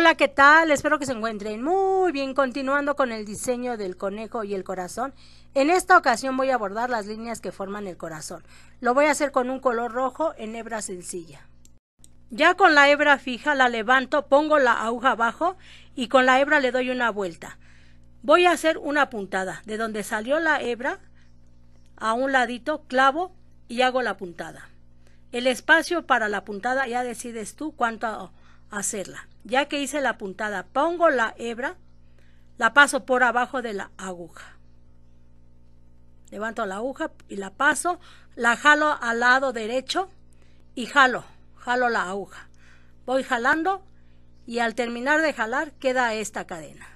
Hola, ¿qué tal? Espero que se encuentren muy bien. Continuando con el diseño del conejo y el corazón, en esta ocasión voy a abordar las líneas que forman el corazón. Lo voy a hacer con un color rojo en hebra sencilla. Ya con la hebra fija la levanto, pongo la aguja abajo y con la hebra le doy una vuelta. Voy a hacer una puntada. De donde salió la hebra, a un ladito clavo y hago la puntada. El espacio para la puntada ya decides tú cuánto hacerla. Ya que hice la puntada, pongo la hebra, la paso por abajo de la aguja. Levanto la aguja y la paso, la jalo al lado derecho y jalo, jalo la aguja. Voy jalando y al terminar de jalar queda esta cadena.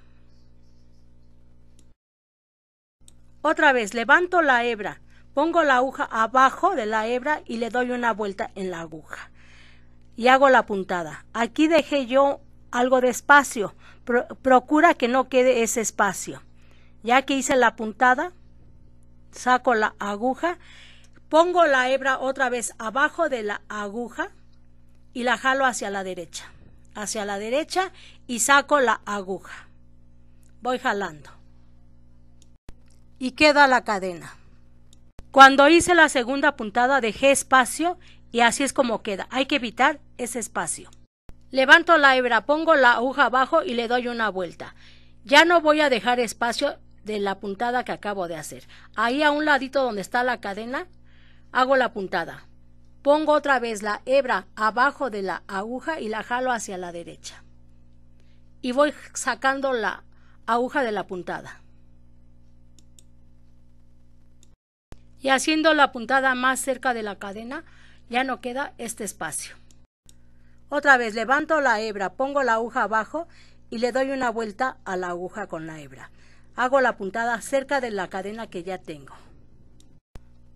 Otra vez levanto la hebra, pongo la aguja abajo de la hebra y le doy una vuelta en la aguja y hago la puntada. Aquí dejé yo algo de espacio. procura que no quede ese espacio. Ya que hice la puntada, saco la aguja, pongo la hebra otra vez abajo de la aguja y la jalo hacia la derecha. Hacia la derecha y saco la aguja. Voy jalando. Y queda la cadena. Cuando hice la segunda puntada dejé espacio y así es como queda. Hay que evitar ese espacio. Levanto la hebra, pongo la aguja abajo y le doy una vuelta. Ya no voy a dejar espacio de la puntada que acabo de hacer. Ahí a un ladito donde está la cadena, hago la puntada. Pongo otra vez la hebra abajo de la aguja y la jalo hacia la derecha. Y voy sacando la aguja de la puntada. Y haciendo la puntada más cerca de la cadena, ya no queda este espacio. Otra vez levanto la hebra, pongo la aguja abajo y le doy una vuelta a la aguja con la hebra. Hago la puntada cerca de la cadena que ya tengo.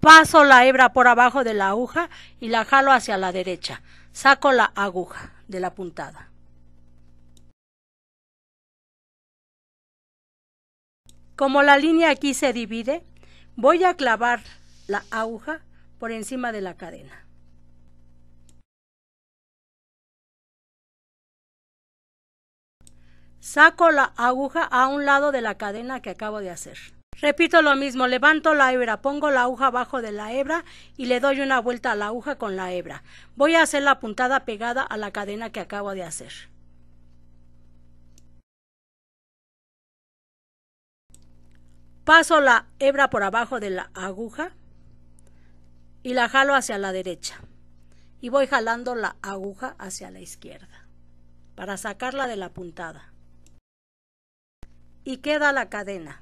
Paso la hebra por abajo de la aguja y la jalo hacia la derecha. Saco la aguja de la puntada. Como la línea aquí se divide, voy a clavar la aguja por encima de la cadena. Saco la aguja a un lado de la cadena que acabo de hacer. Repito lo mismo, levanto la hebra, pongo la aguja abajo de la hebra y le doy una vuelta a la aguja con la hebra. Voy a hacer la puntada pegada a la cadena que acabo de hacer. Paso la hebra por abajo de la aguja y la jalo hacia la derecha y voy jalando la aguja hacia la izquierda para sacarla de la puntada y queda la cadena.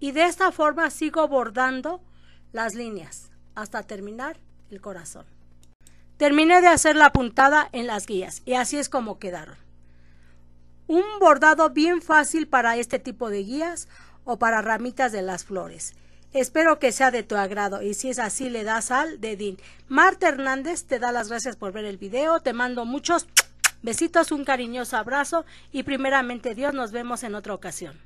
Y de esta forma sigo bordando las líneas hasta terminar el corazón. Terminé de hacer la puntada en las guías y así es como quedaron. Un bordado bien fácil para este tipo de guías o para ramitas de las flores. Espero que sea de tu agrado y si es así le das al dedín. Marta Hernández te da las gracias por ver el video, te mando muchos Besitos, un cariñoso abrazo y primeramente Dios nos vemos en otra ocasión.